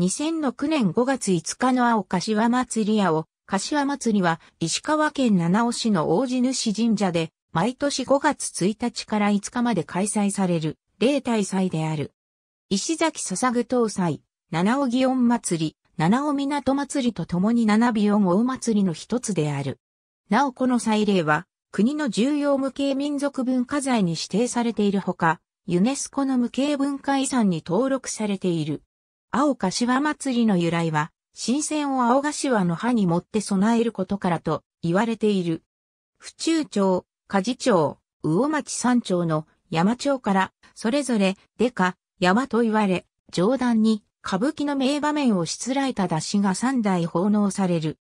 2006年5月5日の青柏祭り青、柏祭りは石川県七尾市の大地主神社で毎年5月1日から5日まで開催される例大祭である。石崎捧ぐ東祭、七尾祇園祭り、七尾港祭りと共に七尾祇大祭りの一つである。なおこの祭礼は国の重要無形民族文化財に指定されているほか、ユネスコの無形文化遺産に登録されている。青柏祭りの由来は、新鮮を青柏の葉に持って備えることからと言われている。府中町、梶町、魚町山町の山町から、それぞれ、でか、山と言われ、上段に、歌舞伎の名場面をしつらえた出汁が三代奉納される。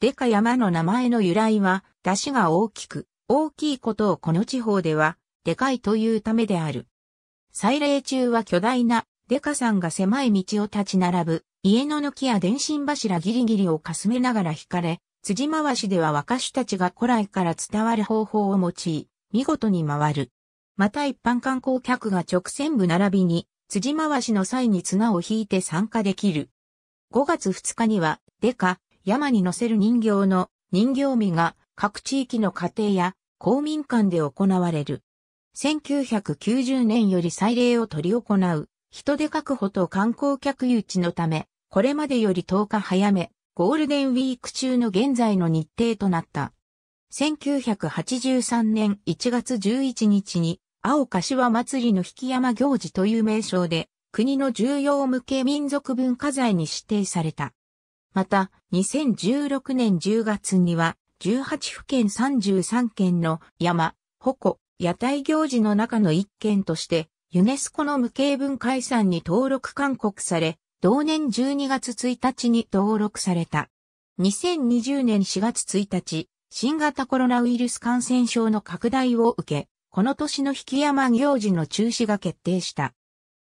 でか山の名前の由来は、出汁が大きく、大きいことをこの地方では、でかいというためである。祭礼中は巨大なデカさんが狭い道を立ち並ぶ、家の軒や電信柱ギリギリをかすめながら惹かれ、辻回しでは若手たちが古来から伝わる方法を用い、見事に回る。また一般観光客が直線部並びに、辻回しの際に綱を引いて参加できる。5月2日には、デカ、山に乗せる人形の人形見が各地域の家庭や公民館で行われる。1990年より祭礼を取り行う。人手確保と観光客誘致のため、これまでより10日早め、ゴールデンウィーク中の現在の日程となった。1983年1月11日に、青柏祭りの引山行事という名称で、国の重要無形民族文化財に指定された。また、2016年10月には、18府県33県の山、鉾、屋台行事の中の一県として、ユネスコの無形文化遺産に登録勧告され、同年12月1日に登録された。2020年4月1日、新型コロナウイルス感染症の拡大を受け、この年の引山行事の中止が決定した。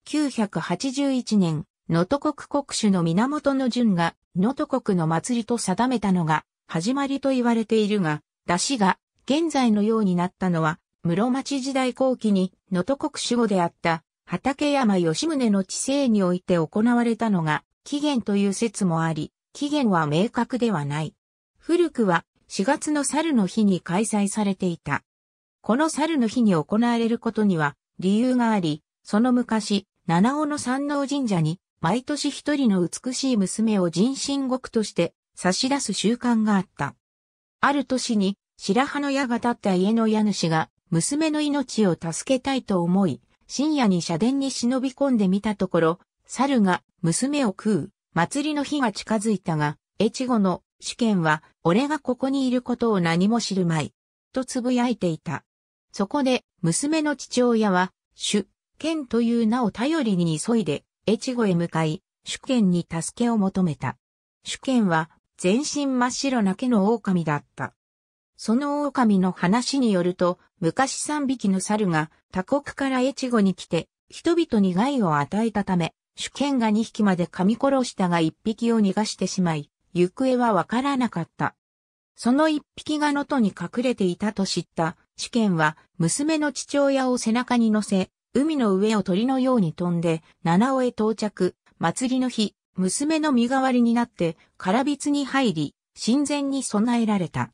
981年、能登国国主の源の順が、能登国の祭りと定めたのが、始まりと言われているが、出しが、現在のようになったのは、室町時代後期に能登国守護であった畠山吉宗の治世において行われたのが起源という説もあり、起源は明確ではない。古くは4月の猿の日に開催されていた。この猿の日に行われることには理由があり、その昔、七尾の山王神社に毎年一人の美しい娘を人身国として差し出す習慣があった。ある年に白羽の矢が立った家の家主が娘の命を助けたいと思い、深夜に社殿に忍び込んでみたところ、猿が娘を食う、祭りの日が近づいたが、越後の試験は、俺がここにいることを何も知るまい、と呟いていた。そこで、娘の父親は、主、剣という名を頼りに急いで、越後へ向かい、主剣に助けを求めた。主剣は、全身真っ白な毛の狼だった。その狼の話によると、昔三匹の猿が他国から越後に来て、人々に害を与えたため、主権が2匹まで噛み殺したが1匹を逃がしてしまい、行方はわからなかった。その1匹が能登に隠れていたと知った主権は娘の父親を背中に乗せ、海の上を鳥のように飛んで、七尾へ到着、祭りの日、娘の身代わりになって、空つに入り、神前に備えられた。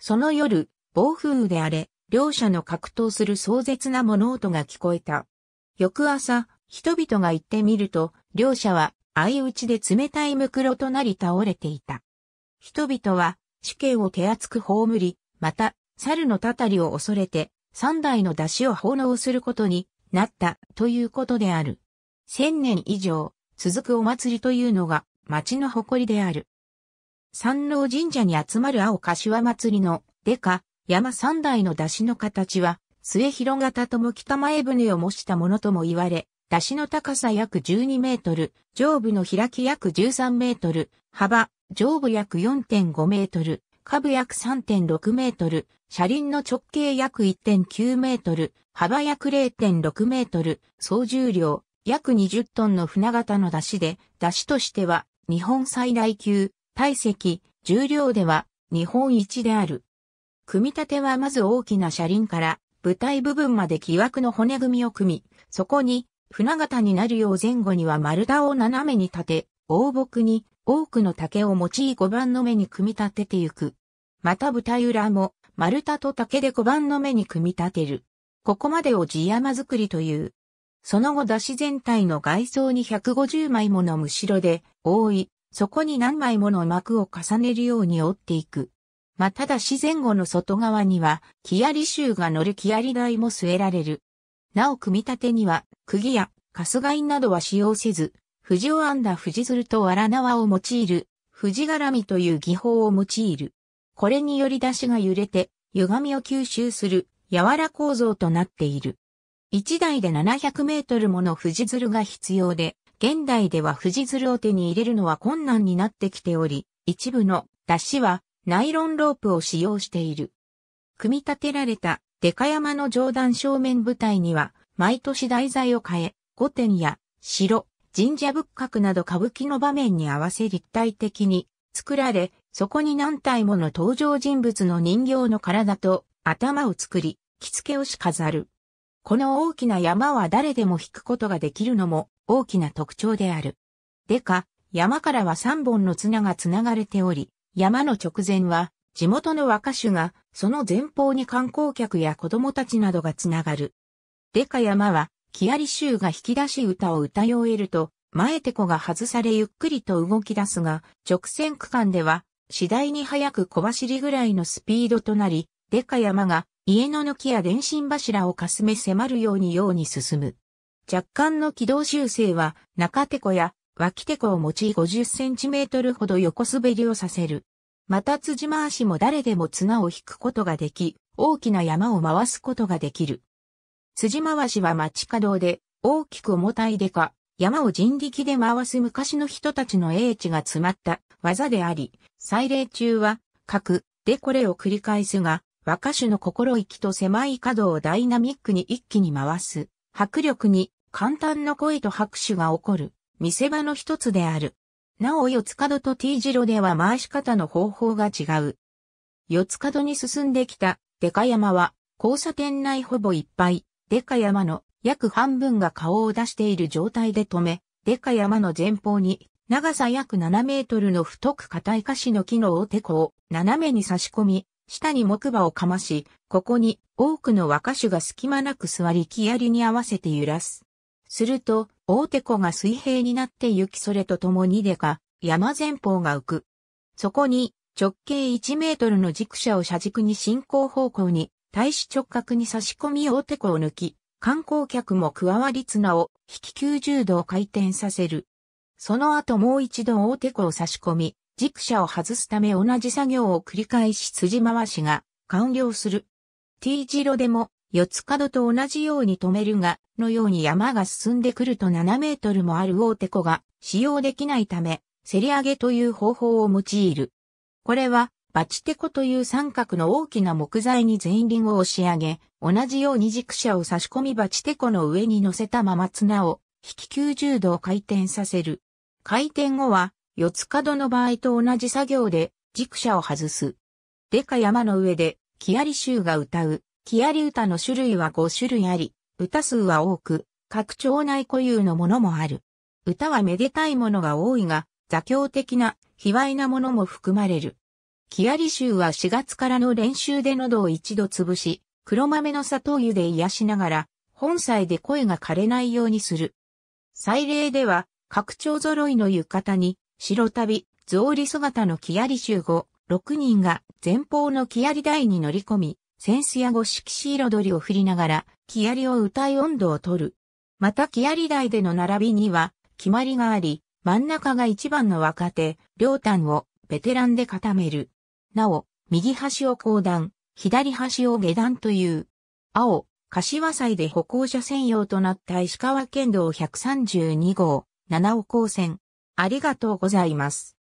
その夜、暴風雨であれ、両者の格闘する壮絶な物音が聞こえた。翌朝、人々が行ってみると、両者は相打ちで冷たいムとなり倒れていた。人々は死刑を手厚く葬り、また、猿のたたりを恐れて、三代の出汁を奉納することになったということである。千年以上続くお祭りというのが町の誇りである。山郎神社に集まる青柏祭りのデカ、山三台の出汁の形は、末広型とも北前船を模したものとも言われ、出汁の高さ約12メートル、上部の開き約13メートル、幅、上部約4.5メートル、下部約3.6メートル、車輪の直径約1.9メートル、幅約0.6メートル、総重量約20トンの船型の出汁で、出汁としては日本最大級、体積、重量では日本一である。組み立てはまず大きな車輪から舞台部分まで木枠の骨組みを組み、そこに船型になるよう前後には丸太を斜めに立て、大木に多くの竹を用い5番の目に組み立ててゆく。また舞台裏も丸太と竹で5番の目に組み立てる。ここまでを地山作りという。その後出し全体の外装に150枚ものむしろで覆い、そこに何枚もの膜を重ねるように折っていく。まただし前後の外側には、木槍衆が乗る木槍台も据えられる。なお組み立てには、釘や、カスガイなどは使用せず、藤を編んだ藤鶴と藁縄を用いる、藤絡みという技法を用いる。これにより出しが揺れて、歪みを吸収する、柔ら構造となっている。一台で700メートルもの藤鶴が必要で、現代では藤鶴を手に入れるのは困難になってきており、一部の出しはナイロンロープを使用している。組み立てられたデカ山の上段正面部隊には、毎年題材を変え、御殿や城、神社仏閣など歌舞伎の場面に合わせ立体的に作られ、そこに何体もの登場人物の人形の体と頭を作り、着付けをし飾る。この大きな山は誰でも引くことができるのも大きな特徴である。でか、山からは3本の綱が繋がれており、山の直前は、地元の若手が、その前方に観光客や子供たちなどがつながる。でか山は、木り州が引き出し歌を歌い終えると、前手子が外されゆっくりと動き出すが、直線区間では、次第に早く小走りぐらいのスピードとなり、でか山が、家の軒や電信柱をかすめ迫るようにように進む。若干の軌道修正は、中手子や脇手子を持ち50センチメートルほど横滑りをさせる。また辻回しも誰でも綱を引くことができ、大きな山を回すことができる。辻回しは街角で、大きく重たいでか、山を人力で回す昔の人たちの英知が詰まった技であり、祭礼中は、く、でこれを繰り返すが、和歌手の心意気と狭い角をダイナミックに一気に回す、迫力に、簡単な声と拍手が起こる、見せ場の一つである。なお四つ角と T 字路では回し方の方法が違う。四つ角に進んできたデカ山は交差点内ほぼいっぱい、デカ山の約半分が顔を出している状態で止め、デカ山の前方に長さ約7メートルの太く硬い樫の木の大手こを斜めに差し込み、下に木馬をかまし、ここに多くの若種が隙間なく座り木槍に合わせて揺らす。すると、大手子が水平になって行きそれとともにでか、山前方が浮く。そこに、直径1メートルの軸車を車軸に進行方向に、対し直角に差し込み大手子を抜き、観光客も加わり綱を引き90度回転させる。その後もう一度大手子を差し込み、軸車を外すため同じ作業を繰り返し辻回しが完了する。T 字路でも四角と同じように止めるが、のように山が進んでくると7メートルもある大手子が使用できないため、せり上げという方法を用いる。これは、バチテコという三角の大きな木材に前輪を押し上げ、同じように軸車を差し込みバチテコの上に乗せたまま綱を引き90度回転させる。回転後は、四つ角の場合と同じ作業で軸車を外す。でか山の上で、キアリシューが歌う、木アり歌の種類は5種類あり、歌数は多く、各町内固有のものもある。歌はめでたいものが多いが、座教的な、卑猥なものも含まれる。木アり衆は4月からの練習で喉を一度潰し、黒豆の砂糖湯で癒しながら、本祭で声が枯れないようにする。祭礼では、各町揃いの浴衣に、白旅、草履姿の木リ衆後、6人が前方の木リ台に乗り込み、扇子や五色紙彩りを振りながら、木槍を歌い音頭を取る。また木槍台での並びには、決まりがあり、真ん中が一番の若手、両端をベテランで固める。なお、右端を後段、左端を下段という。青、柏祭で歩行者専用となった石川県道132号、七尾高線。ありがとうございます。